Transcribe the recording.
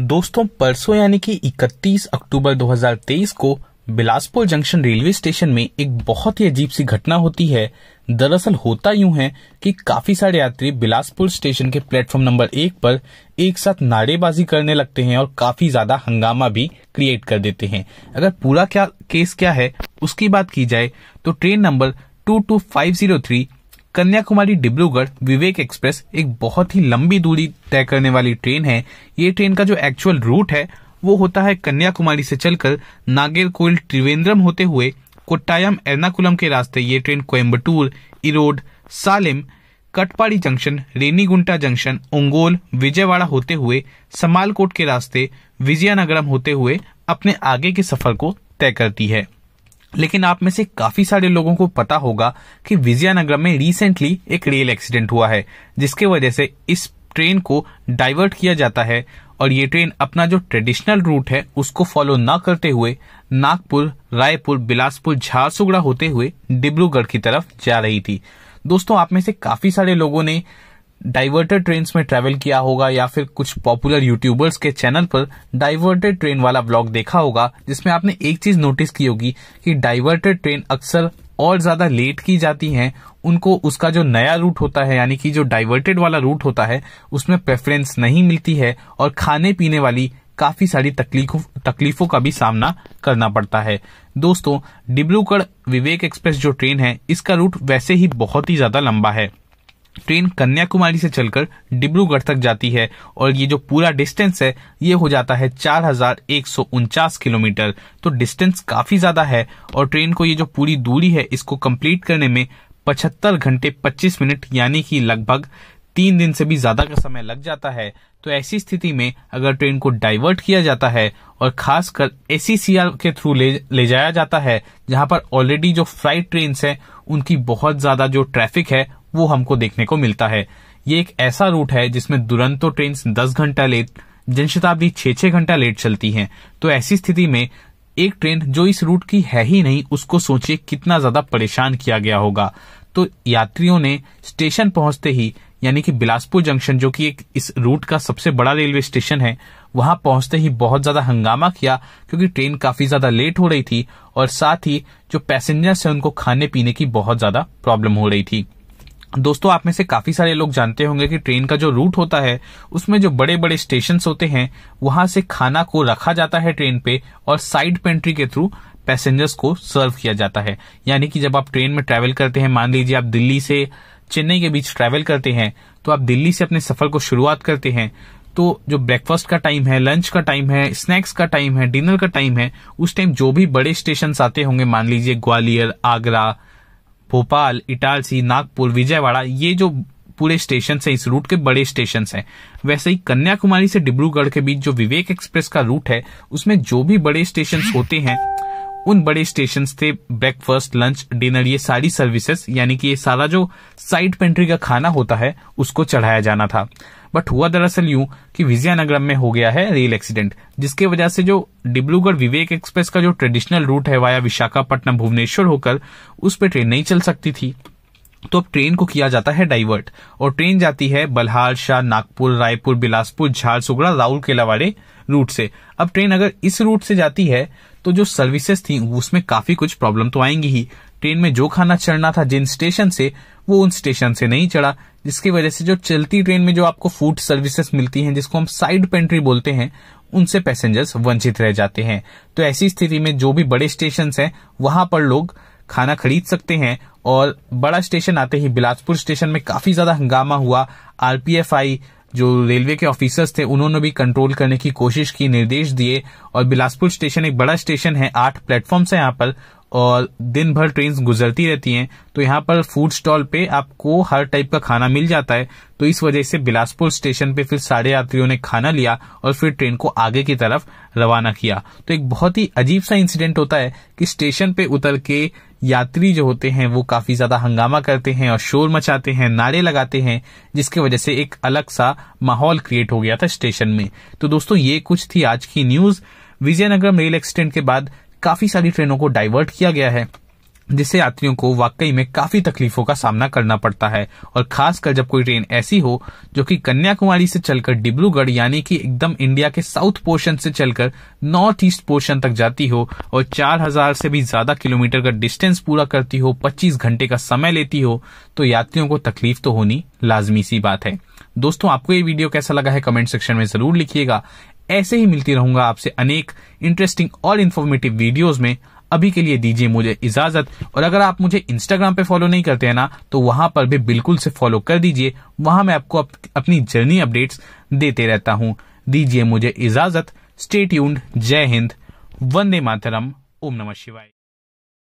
दोस्तों परसों यानी कि 31 अक्टूबर 2023 को बिलासपुर जंक्शन रेलवे स्टेशन में एक बहुत ही अजीब सी घटना होती है दरअसल होता यूं है कि काफी सारे यात्री बिलासपुर स्टेशन के प्लेटफॉर्म नंबर एक पर एक साथ नारेबाजी करने लगते हैं और काफी ज्यादा हंगामा भी क्रिएट कर देते हैं अगर पूरा क्या केस क्या है उसकी बात की जाए तो train number two two five zero three Kanyakumari Dibrugarh Vivek express एक बहुत ही लंबी दूरी तय करने वाली ट्रेन है ये ट्रेन का जो एक्चुअल रूट है वो होता है कन्याकुमारी से चलकर नागेरकोइल त्रिवेंद्रम होते हुए कोट्टायम एर्नाकुलम के रास्ते ये train Coimbatore Erode Salem Katpadi junction Renigunta junction Ongole Vijayawada होते हुए समालकोट के रास्ते विजयनगरम होते हुए अपने आगे के सफर को तय करती है लेकिन आप में से काफी सारे लोगों को पता होगा कि विजयनगर में रिसेंटली एक रेल एक्सीडेंट हुआ है जिसके वजह से इस ट्रेन को डाइवर्ट किया जाता है और ये ट्रेन अपना जो ट्रेडिशनल रूट है उसको फॉलो ना करते हुए नागपुर रायपुर बिलासपुर झारसुगड़ा होते हुए डिब्रूगढ़ की तरफ जा रही थी दोस्तों आप में से काफी सारे लोगों ने डाइवर्टेड ट्रेन में ट्रेवल किया होगा या फिर कुछ पॉपुलर यूट्यूबर्स के चैनल पर डाइवर्टेड ट्रेन वाला ब्लॉग देखा होगा जिसमें आपने एक चीज नोटिस की होगी कि डाइवर्टेड ट्रेन अक्सर और ज्यादा लेट की जाती हैं उनको उसका जो नया रूट होता है यानी कि जो डाइवर्टेड वाला रूट होता है उसमें प्रेफरेंस नहीं मिलती है और खाने पीने वाली काफी सारी तकलीफों तकलीफों का भी सामना करना पड़ता है दोस्तों डिब्रूगढ़ विवेक एक्सप्रेस जो ट्रेन है इसका रूट वैसे ही बहुत ही ज्यादा लंबा है ट्रेन कन्याकुमारी से चलकर डिब्रूगढ़ तक जाती है और ये जो पूरा डिस्टेंस है ये हो जाता है चार हजार एक सौ उनचास किलोमीटर तो डिस्टेंस काफी ज्यादा है और ट्रेन को ये जो पूरी दूरी है इसको कंप्लीट करने में पचहत्तर घंटे पच्चीस मिनट यानी कि लगभग तीन दिन से भी ज्यादा का समय लग जाता है तो ऐसी स्थिति में अगर ट्रेन को डाइवर्ट किया जाता है और खासकर एसीसीआर के थ्रू ले, ले जाया जाता है जहां पर ऑलरेडी जो फ्लाइट ट्रेन है उनकी बहुत ज्यादा जो ट्रैफिक है वो हमको देखने को मिलता है ये एक ऐसा रूट है जिसमें दुरंतो तो ट्रेन दस घंटा लेट जनशताब्दी छह छह घंटा लेट चलती है तो ऐसी स्थिति में एक ट्रेन जो इस रूट की है ही नहीं उसको सोचिए कितना ज्यादा परेशान किया गया होगा तो यात्रियों ने स्टेशन पहुंचते ही यानी कि बिलासपुर जंक्शन जो कि एक इस रूट का सबसे बड़ा रेलवे स्टेशन है वहां पहुंचते ही बहुत ज्यादा हंगामा किया क्योंकि ट्रेन काफी ज्यादा लेट हो रही थी और साथ ही जो पैसेंजर्स है उनको खाने पीने की बहुत ज्यादा प्रॉब्लम हो रही थी दोस्तों आप में से काफी सारे लोग जानते होंगे कि ट्रेन का जो रूट होता है उसमें जो बड़े बड़े स्टेशन होते हैं वहां से खाना को रखा जाता है ट्रेन पे और साइड पेंट्री के थ्रू पैसेंजर्स को सर्व किया जाता है यानी कि जब आप ट्रेन में ट्रेवल करते हैं मान लीजिए आप दिल्ली से चेन्नई के बीच ट्रेवल करते हैं तो आप दिल्ली से अपने सफर को शुरुआत करते हैं तो जो ब्रेकफास्ट का टाइम है लंच का टाइम है स्नैक्स का टाइम है डिनर का टाइम है उस टाइम जो भी बड़े स्टेशन आते होंगे मान लीजिए ग्वालियर आगरा भोपाल इटारसी नागपुर विजयवाड़ा ये जो पूरे स्टेशन है इस रूट के बड़े स्टेशन है वैसे ही कन्याकुमारी से डिब्रूगढ़ के बीच जो विवेक एक्सप्रेस का रूट है उसमें जो भी बड़े स्टेशन होते हैं उन बड़े स्टेशन थे ब्रेकफास्ट लंच डिनर ये सारी सर्विसेस यानी कि ये सारा जो साइड पेंट्री का खाना होता है उसको चढ़ाया जाना था बट हुआ दरअसल यूं कि विजयनगरम में हो गया है रेल एक्सीडेंट जिसके वजह से जो डिब्रूगढ़ विवेक एक्सप्रेस का जो ट्रेडिशनल रूट है वाया विशाखापट्टनम भुवनेश्वर होकर उस पर ट्रेन नहीं चल सकती थी तो अब ट्रेन को किया जाता है डाइवर्ट और ट्रेन जाती है बलहार शाह नागपुर रायपुर बिलासपुर झारसुगड़ा राउरकेला वाले रूट से अब ट्रेन अगर इस रूट से जाती है तो जो सर्विसेज थी उसमें काफी कुछ प्रॉब्लम तो आएंगी ही ट्रेन में जो खाना चढ़ना था जिन स्टेशन से वो उन स्टेशन से नहीं चढ़ा जिसकी वजह से जो चलती ट्रेन में जो आपको फूड सर्विसेज मिलती हैं जिसको हम साइड पेंट्री बोलते हैं उनसे पैसेंजर्स वंचित रह जाते हैं तो ऐसी स्थिति में जो भी बड़े स्टेशन हैं वहां पर लोग खाना खरीद सकते हैं और बड़ा स्टेशन आते ही बिलासपुर स्टेशन में काफी ज्यादा हंगामा हुआ आरपीएफ आई जो रेलवे के ऑफिसर्स थे उन्होंने भी कंट्रोल करने की कोशिश की निर्देश दिए और बिलासपुर स्टेशन एक बड़ा स्टेशन है आठ प्लेटफॉर्म्स है यहाँ पर और दिन भर ट्रेन गुजरती रहती हैं तो यहाँ पर फूड स्टॉल पे आपको हर टाइप का खाना मिल जाता है तो इस वजह से बिलासपुर स्टेशन पे फिर सारे यात्रियों ने खाना लिया और फिर ट्रेन को आगे की तरफ रवाना किया तो एक बहुत ही अजीब सा इंसिडेंट होता है कि स्टेशन पे उतर के यात्री जो होते हैं वो काफी ज्यादा हंगामा करते हैं और शोर मचाते हैं नारे लगाते हैं जिसकी वजह से एक अलग सा माहौल क्रिएट हो गया था स्टेशन में तो दोस्तों ये कुछ थी आज की न्यूज़ विजयनगरम रेल एक्सीडेंट के बाद काफी सारी ट्रेनों को डाइवर्ट किया गया है जिससे यात्रियों को वाकई में काफी तकलीफों का सामना करना पड़ता है और खासकर जब कोई ट्रेन ऐसी हो जो कि कन्याकुमारी से चलकर डिब्रूगढ़ यानी कि एकदम इंडिया के साउथ पोर्शन से चलकर नॉर्थ ईस्ट पोर्शन तक जाती हो और 4000 से भी ज्यादा किलोमीटर का डिस्टेंस पूरा करती हो 25 घंटे का समय लेती हो तो यात्रियों को तकलीफ तो होनी लाजमी सी बात है दोस्तों आपको ये वीडियो कैसा लगा है कमेंट सेक्शन में जरूर लिखिएगा ऐसे ही मिलती रहूंगा आपसे अनेक इंटरेस्टिंग और इन्फॉर्मेटिव वीडियोस में अभी के लिए दीजिए मुझे इजाजत और अगर आप मुझे इंस्टाग्राम पे फॉलो नहीं करते हैं ना तो वहां पर भी बिल्कुल से फॉलो कर दीजिए वहां मैं आपको अप, अपनी जर्नी अपडेट्स देते रहता हूँ दीजिए मुझे इजाजत स्टेट जय हिंद वंदे मातरम ओम नमः शिवाय